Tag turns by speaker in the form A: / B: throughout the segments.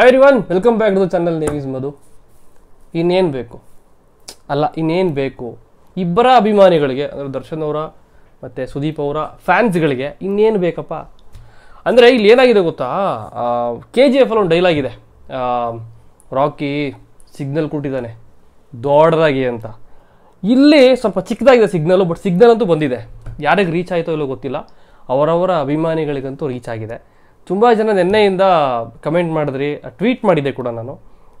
A: ivory one welcome back to the channel is Madhu ಇನ್ನೇನು ಬೇಕು ಅಲ್ಲ ಇನ್ನೇನು ಬೇಕು ಇಬ್ಬರ ಅಭಿಮಾನಿಗಳಿಗೆ ಅಂದರೆ ದರ್ಶನ್ ಅವರ ಮತ್ತು ಸುದೀಪ್ ಅವರ ಫ್ಯಾನ್ಸ್ಗಳಿಗೆ ಇನ್ನೇನು ಬೇಕಪ್ಪ ಅಂದರೆ ಇಲ್ಲಿ ಏನಾಗಿದೆ ಗೊತ್ತಾ ಕೆ ಜಿ ಅಲ್ಲಿ ಒಂದು ಡೈಲಾಗ್ ಇದೆ ರಾಕಿ ಸಿಗ್ನಲ್ ಕೊಟ್ಟಿದ್ದಾನೆ ದೊಡ್ಡದಾಗಿ ಅಂತ ಇಲ್ಲಿ ಸ್ವಲ್ಪ ಚಿಕ್ಕದಾಗಿದೆ ಸಿಗ್ನಲ್ಲು ಬಟ್ ಸಿಗ್ನಲ್ ಅಂತೂ ಬಂದಿದೆ ಯಾರಿಗೆ ರೀಚ್ ಆಯಿತೋ ಇಲ್ಲೋ ಗೊತ್ತಿಲ್ಲ ಅವರವರ ಅಭಿಮಾನಿಗಳಿಗಂತೂ ರೀಚ್ ಆಗಿದೆ ತುಂಬ ಜನ ನಿನ್ನೆಯಿಂದ ಕಮೆಂಟ್ ಮಾಡಿದ್ರಿ ಟ್ವೀಟ್ ಮಾಡಿದೆ ಕೂಡ ನಾನು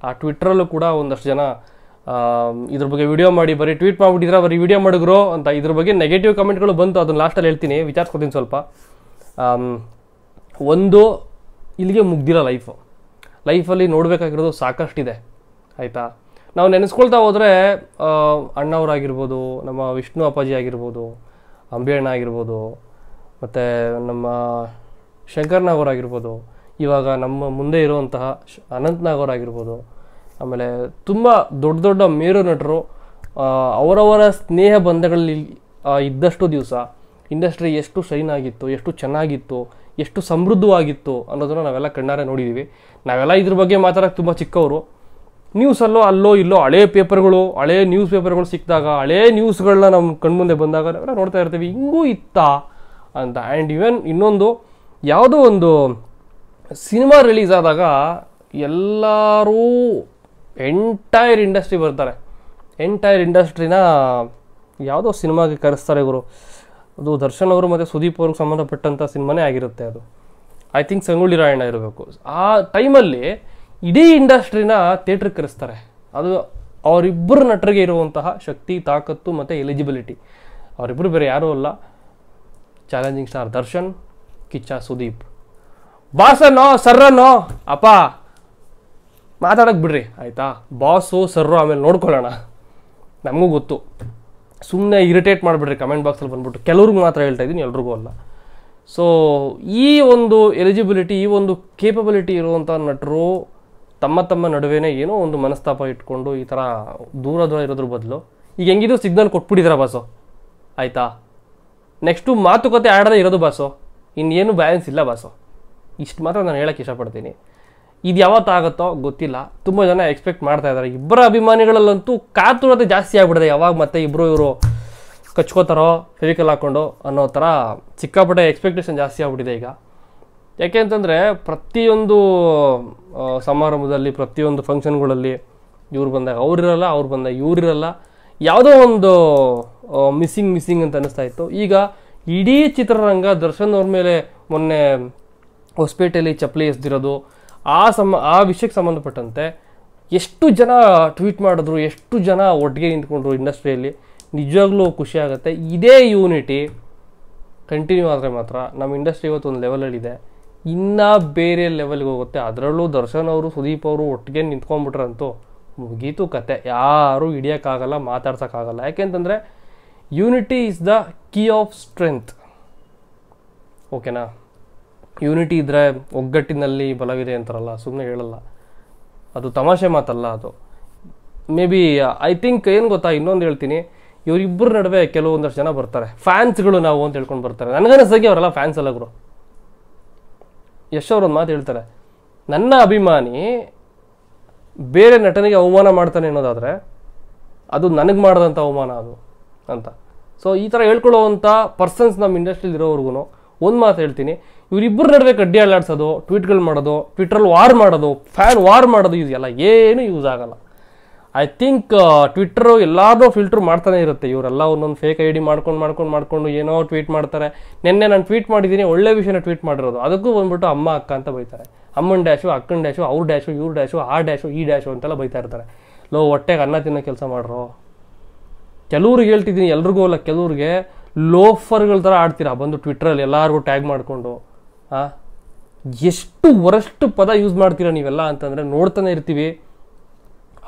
A: ಆ ಟ್ವಿಟ್ರಲ್ಲೂ ಕೂಡ ಒಂದಷ್ಟು ಜನ ಇದ್ರ ಬಗ್ಗೆ ವಿಡಿಯೋ ಮಾಡಿ ಬರೀ ಟ್ವೀಟ್ ಮಾಡಿಬಿಟ್ಟಿದ್ರೆ ಬರೀ ವಿಡಿಯೋ ಮಾಡಿದ್ರು ಅಂತ ಇದ್ರ ಬಗ್ಗೆ ನೆಗೆಟಿವ್ ಕಮೆಂಟ್ಗಳು ಬಂತು ಅದನ್ನು ಲಾಸ್ಟಲ್ಲಿ ಹೇಳ್ತೀನಿ ವಿಚಾರಿಸ್ಕೊತೀನಿ ಸ್ವಲ್ಪ ಒಂದು ಇಲ್ಲಿಗೆ ಮುಗ್ದಿಲ್ಲ ಲೈಫು ಲೈಫಲ್ಲಿ ನೋಡಬೇಕಾಗಿರೋದು ಸಾಕಷ್ಟಿದೆ ಆಯಿತಾ ನಾವು ನೆನೆಸ್ಕೊಳ್ತಾ ಹೋದರೆ ಅಣ್ಣವರಾಗಿರ್ಬೋದು ನಮ್ಮ ವಿಷ್ಣು ಅಪ್ಪಾಜಿ ಆಗಿರ್ಬೋದು ಅಂಬಿಯಣ್ಣ ಆಗಿರ್ಬೋದು ಮತ್ತು ನಮ್ಮ ನಾಗೋರ್ ಆಗಿರ್ಬೋದು ಇವಾಗ ನಮ್ಮ ಮುಂದೆ ಇರುವಂತಹ ನಾಗೋರ್ ಆಗಿರ್ಬೋದು ಆಮೇಲೆ ತುಂಬ ದೊಡ್ಡ ದೊಡ್ಡ ಮೇರು ನಟರು ಅವರವರ ಸ್ನೇಹ ಬಂಧಗಳಲ್ಲಿ ಇದ್ದಷ್ಟು ದಿವಸ ಇಂಡಸ್ಟ್ರಿ ಎಷ್ಟು ಶೈನ್ ಆಗಿತ್ತು ಎಷ್ಟು ಚೆನ್ನಾಗಿತ್ತು ಎಷ್ಟು ಸಮೃದ್ಧವಾಗಿತ್ತು ಅನ್ನೋದನ್ನು ನಾವೆಲ್ಲ ಕಣ್ಣಾರೆ ನೋಡಿದ್ದೀವಿ ನಾವೆಲ್ಲ ಇದ್ರ ಬಗ್ಗೆ ಮಾತಾಡೋಕ್ಕೆ ತುಂಬ ಚಿಕ್ಕವರು ನ್ಯೂಸಲ್ಲೋ ಅಲ್ಲೋ ಇಲ್ಲೋ ಹಳೆ ಪೇಪರ್ಗಳು ಹಳೆ ನ್ಯೂಸ್ ಪೇಪರ್ಗಳು ಸಿಕ್ಕಿದಾಗ ಹಳೆ ನ್ಯೂಸ್ಗಳನ್ನ ನಮ್ಮ ಕಣ್ಮುಂದೆ ಬಂದಾಗ ನಾವೆಲ್ಲ ನೋಡ್ತಾ ಇರ್ತೀವಿ ಹಿಂಗೂ ಇತ್ತಾ ಅಂತ ಆ್ಯಂಡ್ ಇವನ್ ಇನ್ನೊಂದು ಯಾವುದೋ ಒಂದು ಸಿನಿಮಾ ರಿಲೀಸ್ ಆದಾಗ ಎಲ್ಲರೂ ಎಂಟೈರ್ ಇಂಡಸ್ಟ್ರಿ ಬರ್ತಾರೆ ಎಂಟೈರ್ ಇಂಡಸ್ಟ್ರಿನ ಯಾವುದೋ ಸಿನಿಮಾಗೆ ಕರೆಸ್ತಾರೆ ಇವರು ಅದು ದರ್ಶನ್ ಅವರು ಮತ್ತು ಸುದೀಪ್ ಅವ್ರಿಗೆ ಸಂಬಂಧಪಟ್ಟಂಥ ಸಿನಿಮಾನೇ ಆಗಿರುತ್ತೆ ಅದು ಐ ಥಿಂಕ್ ಸಂಗೊಳ್ಳಿ ರಾಯಣ್ಣ ಇರಬೇಕು ಆ ಟೈಮಲ್ಲಿ ಇಡೀ ಇಂಡಸ್ಟ್ರಿನ ಥಿಯೇಟ್ರಿಗೆ ಕರೆಸ್ತಾರೆ ಅದು ಅವರಿಬ್ಬರು ನಟರಿಗೆ ಇರುವಂತಹ ಶಕ್ತಿ ತಾಕತ್ತು ಮತ್ತು ಎಲಿಜಿಬಿಲಿಟಿ ಅವರಿಬ್ಬರು ಬೇರೆ ಯಾರೂ ಅಲ್ಲ ಚಾಲೆಂಜಿಂಗ್ ಸ್ಟಾರ್ ದರ್ಶನ್ ಕಿಚ್ಚ ಸುದೀಪ್ ಬಾಸನೋ ಸರ್ರನೋ ಅಪ್ಪ ಮಾತಾಡಕ್ಕೆ ಬಿಡ್ರಿ ಆಯಿತಾ ಬಾಸು ಸರ್ರು ಆಮೇಲೆ ನೋಡ್ಕೊಳ್ಳೋಣ ನಮಗೂ ಗೊತ್ತು ಸುಮ್ಮನೆ ಇರಿಟೇಟ್ ಮಾಡಿಬಿಡ್ರಿ ಕಮೆಂಟ್ ಬಾಕ್ಸಲ್ಲಿ ಬಂದ್ಬಿಟ್ಟು ಕೆಲವ್ರಿಗೆ ಮಾತ್ರ ಹೇಳ್ತಾ ಇದ್ದೀನಿ ಎಲ್ರಿಗೂ ಅಲ್ಲ ಸೊ ಈ ಒಂದು ಎಲಿಜಿಬಿಲಿಟಿ ಈ ಒಂದು ಕೇಪಬಿಲಿಟಿ ಇರುವಂಥ ನಟರು ತಮ್ಮ ತಮ್ಮ ನಡುವೆನೇ ಏನೋ ಒಂದು ಮನಸ್ತಾಪ ಇಟ್ಕೊಂಡು ಈ ಥರ ದೂರ ದೂರ ಇರೋದ್ರ ಬದಲು ಈಗ ಹೆಂಗಿದ್ರು ಸಿಗ್ನಲ್ ಕೊಟ್ಬಿಟ್ಟಿದ್ದೀರಾ ಬಾಸು ಆಯಿತಾ ನೆಕ್ಸ್ಟು ಮಾತುಕತೆ ಆಡದೇ ಇರೋದು ಬಾಸು ಇನ್ನೇನು ಬ್ಯಾಲೆನ್ಸ್ ಇಲ್ಲ ಬಾಸು ಇಷ್ಟು ಮಾತ್ರ ನಾನು ಹೇಳೋಕ್ಕೆ ಇಷ್ಟಪಡ್ತೀನಿ ಇದು ಯಾವತ್ತಾಗುತ್ತೋ ಗೊತ್ತಿಲ್ಲ ತುಂಬ ಜನ ಎಕ್ಸ್ಪೆಕ್ಟ್ ಮಾಡ್ತಾ ಇದ್ದಾರೆ ಇಬ್ಬರ ಅಭಿಮಾನಿಗಳಲ್ಲಂತೂ ಕಾತುರತೆ ಜಾಸ್ತಿ ಆಗಿಬಿಡಿದೆ ಯಾವಾಗ ಮತ್ತೆ ಇಬ್ಬರು ಇವರು ಕಚ್ಕೋತಾರೋ ಫೆವಿಕಲ್ ಹಾಕ್ಕೊಂಡು ಅನ್ನೋ ಥರ ಸಿಕ್ಕಾಪಟ್ಟೆ ಎಕ್ಸ್ಪೆಕ್ಟೇಷನ್ ಜಾಸ್ತಿ ಆಗಿಬಿಟ್ಟಿದೆ ಈಗ ಯಾಕೆ ಅಂತಂದರೆ ಪ್ರತಿಯೊಂದು ಸಮಾರಂಭದಲ್ಲಿ ಪ್ರತಿಯೊಂದು ಫಂಕ್ಷನ್ಗಳಲ್ಲಿ ಇವ್ರು ಬಂದಾಗ ಅವ್ರಿರಲ್ಲ ಅವ್ರು ಬಂದಾಗ ಇವ್ರಿರಲ್ಲ ಯಾವುದೋ ಒಂದು ಮಿಸ್ಸಿಂಗ್ ಮಿಸ್ಸಿಂಗ್ ಅಂತ ಅನ್ನಿಸ್ತಾ ಇತ್ತು ಈಗ ಇಡೀ ಚಿತ್ರರಂಗ ದರ್ಶನ್ ಅವ್ರ ಮೇಲೆ ಮೊನ್ನೆ ಹೊಸಪೇಟೆಯಲ್ಲಿ ಚಪ್ಪಲಿ ಎಸ್ದಿರೋದು ಆ ಸಮ ಆ ವಿಷಯಕ್ಕೆ ಸಂಬಂಧಪಟ್ಟಂತೆ ಎಷ್ಟು ಜನ ಟ್ವೀಟ್ ಮಾಡಿದ್ರು ಎಷ್ಟು ಜನ ಒಟ್ಟಿಗೆ ನಿಂತ್ಕೊಂಡ್ರು ಇಂಡಸ್ಟ್ರಿಯಲ್ಲಿ ನಿಜವಾಗ್ಲೂ ಖುಷಿ ಆಗುತ್ತೆ ಇದೇ ಯೂನಿಟಿ ಕಂಟಿನ್ಯೂ ಆದರೆ ಮಾತ್ರ ನಮ್ಮ ಇಂಡಸ್ಟ್ರಿ ಇವತ್ತು ಒಂದು ಲೆವೆಲಲ್ಲಿದೆ ಇನ್ನೂ ಬೇರೆ ಲೆವೆಲ್ಗೆ ಹೋಗುತ್ತೆ ಅದರಲ್ಲೂ ದರ್ಶನ್ ಅವರು ಸುದೀಪ್ ಅವರು ಒಟ್ಟಿಗೆ ನಿಂತ್ಕೊಂಡ್ಬಿಟ್ರಂತೂ ಮುಗೀತು ಕತೆ ಯಾರೂ ಹಿಡಿಯೋಕ್ಕಾಗಲ್ಲ ಮಾತಾಡ್ಸೋಕ್ಕಾಗಲ್ಲ ಯಾಕೆಂತಂದರೆ unity is the key of strength ಓಕೆನಾ ಯೂನಿಟಿ ಇದ್ದರೆ ಒಗ್ಗಟ್ಟಿನಲ್ಲಿ ಬಲವಿದೆ ಅಂತಾರಲ್ಲ ಸುಮ್ಮನೆ ಹೇಳಲ್ಲ ಅದು ತಮಾಷೆ ಮಾತಲ್ಲ ಅದು ಮೇ ಬಿ ಐ ಥಿಂಕ್ ಏನು ಗೊತ್ತಾ ಇನ್ನೊಂದು ಹೇಳ್ತೀನಿ ಇವರಿಬ್ಬರ ನಡುವೆ ಕೆಲವೊಂದಷ್ಟು ಜನ ಬರ್ತಾರೆ ಫ್ಯಾನ್ಸ್ಗಳು ನಾವು ಅಂತ ಹೇಳ್ಕೊಂಡು ಬರ್ತಾರೆ ನನಗನಿಸೋಗಿ ಅವರೆಲ್ಲ ಫ್ಯಾನ್ಸ್ ಗುರು ಯಶ್ ಒಂದು ಮಾತು ಹೇಳ್ತಾರೆ ನನ್ನ ಅಭಿಮಾನಿ ಬೇರೆ ನಟನಿಗೆ ಅವಮಾನ ಮಾಡ್ತಾನೆ ಅನ್ನೋದಾದರೆ ಅದು ನನಗೆ ಮಾಡಿದಂಥ ಅವಮಾನ ಅದು ಅಂತ ಸೊ ಈ ಥರ ಹೇಳ್ಕೊಳ್ಳೋವಂಥ ಪರ್ಸನ್ಸ್ ನಮ್ಮ ಇಂಡಸ್ಟ್ರಿಲಿ ಇರೋವ್ರಿಗೂ ಒಂದು ಮಾತು ಹೇಳ್ತೀನಿ ಇವರಿಬ್ಬರ ನಡುವೆ ಕಡ್ಡಿ ಅಲ್ಲಾಡ್ಸೋದು ಟ್ವೀಟ್ಗಳು ಮಾಡೋದು ಟ್ವಿಟ್ರಲ್ಲಿ ವಾರ್ ಮಾಡೋದು ಫ್ಯಾನ್ ವಾರ್ ಮಾಡೋದು ಯೂಸ್ ಎಲ್ಲ ಏನು ಯೂಸ್ ಆಗಲ್ಲ ಐ ಥಿಂಕ್ ಟ್ವಿಟ್ರು ಎಲ್ಲಾದರೂ ಫಿಲ್ಟ್ರ್ ಮಾಡ್ತಾನೆ ಇರುತ್ತೆ ಇವರೆಲ್ಲ ಒಂದೊಂದು ಫೇಕ್ ಐ ಡಿ ಮಾಡ್ಕೊಂಡು ಮಾಡ್ಕೊಂಡು ಮಾಡ್ಕೊಂಡು ಏನೋ ಟ್ವೀಟ್ ಮಾಡ್ತಾರೆ ನಿನ್ನೆ ನಾನು ಟ್ವೀಟ್ ಮಾಡಿದ್ದೀನಿ ಒಳ್ಳೆ ವಿಷಯನ ಟ್ವೀಟ್ ಮಾಡಿರೋದು ಅದಕ್ಕೂ ಬಂದ್ಬಿಟ್ಟು ಅಮ್ಮ ಅಕ್ಕ ಅಂತ ಬೈತಾರೆ ಅಮ್ಮನ ಡ್ಯಾಶು ಅಕ್ಕನ ಡ್ಯಾಶು ಅವ್ರ ಡ್ಯಾಶು ಇವ್ರ ಡ್ಯಾಶು ಆ ಡ್ಯಾಶು ಈ ಡ್ಯಾಶು ಅಂತೆಲ್ಲ ಬೈತಾ ಇರ್ತಾರೆ ಲೋ ಹೊಟ್ಟೆಗೆ ಅನ್ನ ತಿನ್ನೋ ಕೆಲಸ ಮಾಡ್ರೋ ಕೆಲವ್ರಿಗೆ ಹೇಳ್ತಿದ್ದೀನಿ ಎಲ್ರಿಗೂ ಅಲ್ಲ ಕೆಲವ್ರಿಗೆ ಲೋಫರ್ಗಳ ಥರ ಆಡ್ತೀರಾ ಬಂದು ಟ್ವಿಟ್ರಲ್ಲಿ ಎಲ್ಲರಿಗೂ ಟ್ಯಾಗ್ ಮಾಡಿಕೊಂಡು ಹಾಂ ಎಷ್ಟು ವರಷ್ಟು ಪದ ಯೂಸ್ ಮಾಡ್ತೀರಾ ನೀವೆಲ್ಲ ಅಂತಂದರೆ ನೋಡ್ತಾನೆ ಇರ್ತೀವಿ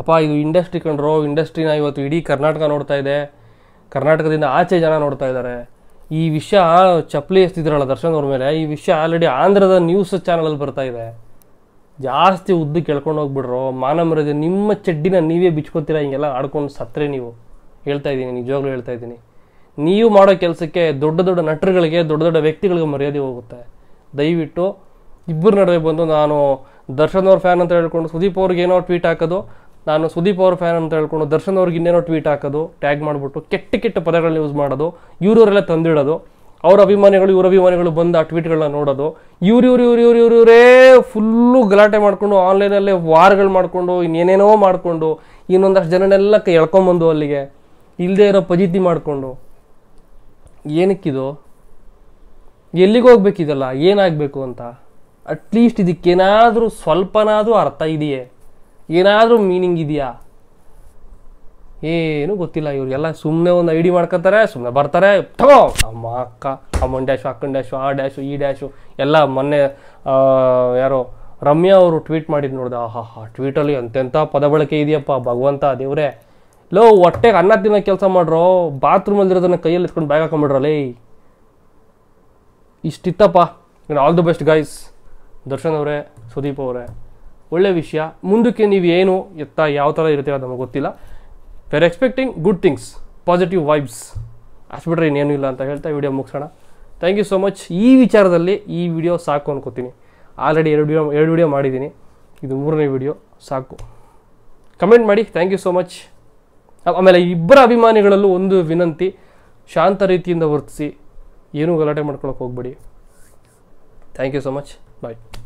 A: ಅಪ್ಪ ಇದು ಇಂಡಸ್ಟ್ರಿ ಕಂಡ್ರೋ ಇಂಡಸ್ಟ್ರಿನ ಇವತ್ತು ಇಡೀ ಕರ್ನಾಟಕ ನೋಡ್ತಾ ಇದೆ ಕರ್ನಾಟಕದಿಂದ ಆಚೆ ಜನ ನೋಡ್ತಾ ಇದ್ದಾರೆ ಈ ವಿಷಯ ಚಪ್ಪಲಿ ಎಸ್ತಿದ್ರಲ್ಲ ದರ್ಶನ್ ಅವ್ರ ಮೇಲೆ ಈ ವಿಷಯ ಆಲ್ರೆಡಿ ಆಂಧ್ರದ ನ್ಯೂಸ್ ಚಾನಲಲ್ಲಿ ಬರ್ತಾ ಇದೆ ಜಾಸ್ತಿ ಉದ್ದು ಕೇಳ್ಕೊಂಡು ಹೋಗ್ಬಿಡ್ರೋ ಮಾನ ನಿಮ್ಮ ಚಡ್ಡಿನ ನೀವೇ ಬಿಚ್ಕೋತೀರಾ ಹಿಂಗೆಲ್ಲ ಆಡ್ಕೊಂಡು ಸತ್ತರೆ ನೀವು ಹೇಳ್ತಾ ಇದ್ದೀನಿ ನಿಜವಾಗ್ಲೂ ಹೇಳ್ತಾ ಇದ್ದೀನಿ ನೀವು ಮಾಡೋ ಕೆಲಸಕ್ಕೆ ದೊಡ್ಡ ದೊಡ್ಡ ನಟರುಗಳಿಗೆ ದೊಡ್ಡ ದೊಡ್ಡ ವ್ಯಕ್ತಿಗಳಿಗೆ ಮರ್ಯಾದೆ ಹೋಗುತ್ತೆ ದಯವಿಟ್ಟು ಇಬ್ಬರ ನಡುವೆ ಬಂದು ನಾನು ದರ್ಶನ್ ಅವ್ರ ಫ್ಯಾನ್ ಅಂತ ಹೇಳ್ಕೊಂಡು ಸುದೀಪ್ ಅವ್ರಿಗೆ ಏನೋ ಟ್ವೀಟ್ ಹಾಕೋದು ನಾನು ಸುದೀಪ್ ಅವ್ರ ಫ್ಯಾನ್ ಅಂತ ಹೇಳ್ಕೊಂಡು ದರ್ಶನ್ ಅವ್ರಿಗೆ ಇನ್ನೇನೋ ಟ್ವೀಟ್ ಹಾಕೋದು ಟ್ಯಾಗ್ ಮಾಡಿಬಿಟ್ಟು ಕೆಟ್ಟ ಕೆಟ್ಟ ಪದಗಳನ್ನ ಯೂಸ್ ಮಾಡೋದು ಇವರವರೆಲ್ಲ ತಂದಿಡೋದು ಅವ್ರ ಅಭಿಮಾನಿಗಳು ಇವ್ರ ಅಭಿಮಾನಿಗಳು ಬಂದು ಆ ಟ್ವೀಟ್ಗಳನ್ನ ನೋಡೋದು ಇವ್ರು ಇವ್ರು ಇವ್ರು ಇವ್ರು ಇವರೇ ಫುಲ್ಲು ಗಲಾಟೆ ಮಾಡಿಕೊಂಡು ಆನ್ಲೈನಲ್ಲೇ ವಾರ್ಗಳು ಮಾಡಿಕೊಂಡು ಇನ್ನೇನೇನೋ ಮಾಡಿಕೊಂಡು ಇನ್ನೊಂದಷ್ಟು ಜನನೆಲ್ಲ ಎಳ್ಕೊಂಬಂದು ಅಲ್ಲಿಗೆ ಇಲ್ಲದೆ ಇರೋ ಪಜಿತಿ ಮಾಡಿಕೊಂಡು ಏನಕ್ಕಿದು ಎಲ್ಲಿಗೆ ಹೋಗ್ಬೇಕಿದಲ್ಲ ಏನಾಗಬೇಕು ಅಂತ ಅಟ್ಲೀಸ್ಟ್ ಇದಕ್ಕೇನಾದರೂ ಸ್ವಲ್ಪನಾದರೂ ಅರ್ಥ ಇದೆಯೇ ಏನಾದರೂ ಮೀನಿಂಗ್ ಇದೆಯಾ ಏನು ಗೊತ್ತಿಲ್ಲ ಇವ್ರಿಗೆಲ್ಲ ಸುಮ್ಮನೆ ಒಂದು ಐ ಡಿ ಮಾಡ್ಕೊತಾರೆ ಸುಮ್ಮನೆ ಬರ್ತಾರೆ ತಗೋ ಅಮ್ಮ ಅಕ್ಕ ಅಮ್ಮನ ಡ್ಯಾಶು ಅಕ್ಕನ ಡ್ಯಾಶು ಆ ಡ್ಯಾಶು ಈ ಡ್ಯಾಶು ಎಲ್ಲ ಮೊನ್ನೆ ಯಾರೋ ರಮ್ಯಾ ಅವರು ಟ್ವೀಟ್ ಮಾಡಿದ್ದು ನೋಡಿದೆ ಆಹಾ ಟ್ವೀಟಲ್ಲಿ ಎಂತೆಂಥ ಪದ ಬಳಕೆ ಇದೆಯಪ್ಪ ಭಗವಂತ ದೇವರೇ ಲೋ ಹೊಟ್ಟೆಗೆ ಅನ್ನ ದಿನ ಕೆಲಸ ಮಾಡ್ರೋ ಬಾತ್ರೂಮಲ್ಲಿ ಇರೋದನ್ನ ಕೈಯಲ್ಲಿ ಎತ್ಕೊಂಡು ಬ್ಯಾಗ್ ಹಾಕೊಂಡ್ಬಿಡ್ರಲ್ಲೇ ಇಷ್ಟಿತ್ತಪ್ಪ all the best guys Darshan ಅವರೇ ಸುದೀಪ್ ಅವರೇ ಒಳ್ಳೆ ವಿಷಯ ಮುಂದಕ್ಕೆ ನೀವು ಏನು ಎತ್ತ ಯಾವ ಥರ ಇರುತ್ತೆ ನಮಗೆ ಗೊತ್ತಿಲ್ಲ are expecting good things positive vibes ಅಷ್ಟು ಬಿಟ್ರೆ ಇನ್ನೇನು ಇಲ್ಲ ಅಂತ ಹೇಳ್ತಾ ವಿಡಿಯೋ ಮುಗಿಸೋಣ ಥ್ಯಾಂಕ್ ಯು ಸೊ ಮಚ್ ಈ ವಿಚಾರದಲ್ಲಿ ಈ ವಿಡಿಯೋ ಸಾಕು ಅನ್ಕೋತೀನಿ ಆಲ್ರೆಡಿ ಎರಡು ವಿಡಿಯೋ ಎರಡು ವಿಡಿಯೋ ಮಾಡಿದ್ದೀನಿ ಇದು ಮೂರನೇ ವಿಡಿಯೋ ಸಾಕು ಕಮೆಂಟ್ ಮಾಡಿ ಥ್ಯಾಂಕ್ ಯು ಸೊ ಮಚ್ ಆಮೇಲೆ ಇಬ್ಬರ ಅಭಿಮಾನಿಗಳಲ್ಲೂ ಒಂದು ವಿನಂತಿ ಶಾಂತ ರೀತಿಯಿಂದ ವರ್ತಿಸಿ ಏನೂ ಗಲಾಟೆ ಮಾಡ್ಕೊಳಕ್ಕೆ ಹೋಗ್ಬೇಡಿ thank you so much bye